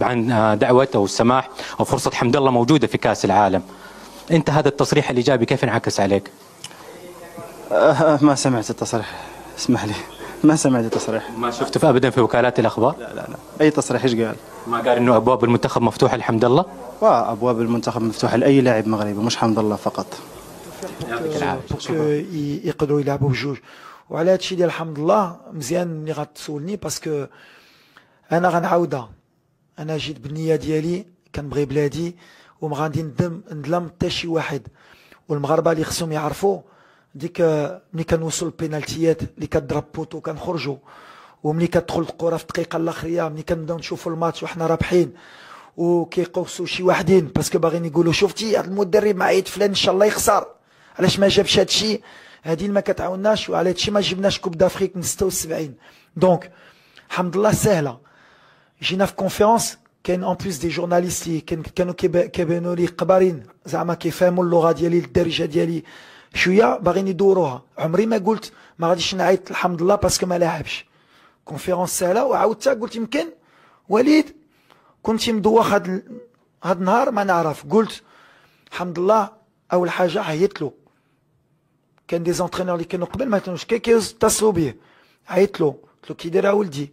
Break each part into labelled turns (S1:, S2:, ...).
S1: عن دعوته والسماح وفرصه حمد الله موجوده في كاس العالم انت هذا التصريح الايجابي كيف انعكس عليك؟ أه ما سمعت التصريح اسمح لي ما سمعت التصريح ما شفته في ابدا في وكالات الاخبار؟ لا لا لا اي تصريح ايش قال؟ ما قال انه ابواب المنتخب مفتوحه لحمد الله؟ أبواب المنتخب مفتوحه لاي لاعب مغربي مش حمد الله فقط يقدروا يلعبوا بجوج وعلى هذا الشيء ديال حمد الله مزيان اللي غتسولني باسكو انا غنعاودها انا جيت بالنيه ديالي كنبغي بلادي وما غادي ندم ندلم حتى شي واحد والمغاربه اللي خصهم يعرفوا ديك ملي كنوصل البينالتيات اللي كضرب بوتو كنخرجوا وملي كتدخل الكره في الدقيقه الاخيره ملي كنبداو نشوفوا الماتش وحنا رابحين وكيقوسوا شي واحدين باسكو باغيين يقولوا شفتي هذا المدرب معيد فلان ان شاء الله يخسر علاش ما جابش هذا الشيء هذه ما كتعاوناش وعلى هذا الشيء ما جبناش كوب دافريك من 76 دونك الحمد لله سهله جينا في كونفيرونس كان اون بليس دي جورناليست كانوا كيبانوا لي قبارين زعما كيفهموا اللغه ديالي الدارجه ديالي شويه باغيين يدوروها عمري ما قلت ما غاديش نعيط الحمد لله باسكو ما لاعبش كونفيرونس سهله وعاودتها قلت يمكن وليد كنت مدوخ هاد هاد النهار ما نعرف قلت الحمد لله اول حاجه عيطت له كان دي زونترينور اللي كانوا قبل ما كانوش كيتصلوا بيه عيطت له قلت له كي داير ولدي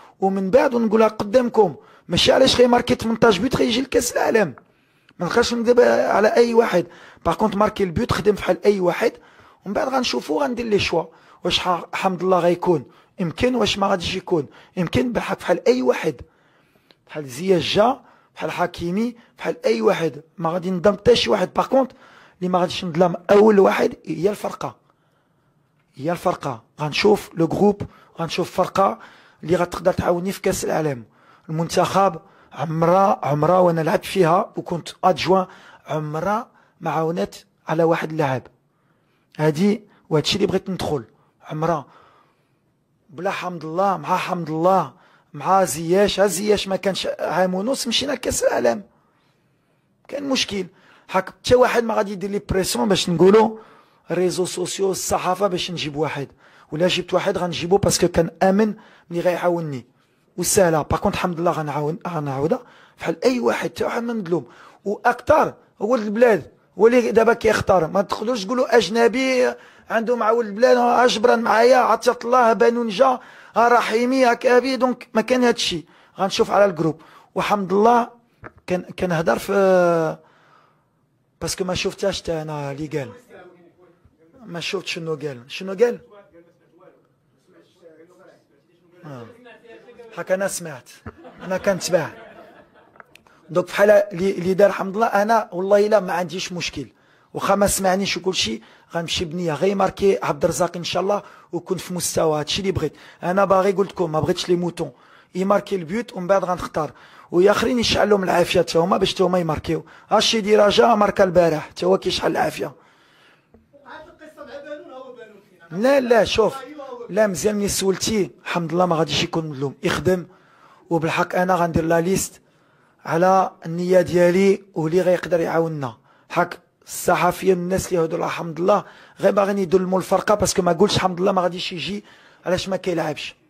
S1: ومن بعد نقولها قدامكم ماشي علاش غير ماركيت 18 بيوت غيجي لكاس العالم ما نقدرش نكذب على اي واحد باغ كونت ماركي البيوت خدم فحال اي واحد ومن بعد غنشوفو غندير لي شوا واش حمد الله غيكون يمكن واش ما غاديش يكون يمكن بحق فحال اي واحد بحال زياش جا بحال حكيمي بحال اي واحد ما غادي نظلم حتى شي واحد باغ كونت اللي ما غاديش نظلم اول واحد هي الفرقه هي الفرقه غنشوف لو جروب غنشوف فرقه اللي غتقدر تعاوني في كاس العالم المنتخب عمرها عمرها وانا لعبت فيها وكنت ادجوان عمرها ما عاونت على واحد اللاعب هادي وهذا الشيء اللي بغيت ندخل عمرها بلا حمد الله مع حمد الله مع زياش ها زياش ما كانش عام ونص مشينا كاس العالم كان مشكل حك حتى واحد ما غادي يدير لي بريسيون باش نقولوا ريزو سوسيو الصحافه باش نجيب واحد ولا جبت واحد غنجيبو باسكو كان امن ملي غيعاونني وسهله باغ كونت الحمد لله غنعاون غنعاودها بحال اي واحد حتى واحد ما مظلوم واكثر هو البلاد هو اللي دابا كيختار ما تدخلوش تقولوا اجنبي عنده مع ولد البلاد اجبرا معايا عطيت الله بانونجا رحيمي هكا بي دونك ما كان هذا الشيء غنشوف على الجروب وحمد الله كان كنهضر في باسكو ما شفتهاش حتى انا اللي قال ما شفت شنو قال شنو قال حكى انا سمعت انا كنتبع دوك بحال اللي دار حمد الله انا والله الا ما عنديش مشكل واخا ما سمعنيش وكل شيء غنمشي بنيه غير ماركي عبد الرزاق ان شاء الله وكون في مستوى هذا الشيء اللي بغيت انا باغي قلت لكم ما بغيتش لي موتون يماركي البيوت ومن بعد غنختار ويا اخرين يشعل لهم العافيه حتى هما باش حتى هما يماركيو هادشي دي راجا ماركا البارح حتى هو كيشحل العافيه لا لا شوف لا مزيان ملي سولتي الحمد لله ما غاديش يكون مظلوم يخدم وبالحق انا غندير لا ليست على النيه ديالي واللي غيقدر يعاوننا حق الصحفيين الناس اللي هادو الحمد لله غير باغيين يدلموا الفرقه باسكو ما قلتش الحمد لله ما غاديش يجي علاش ما كيلعبش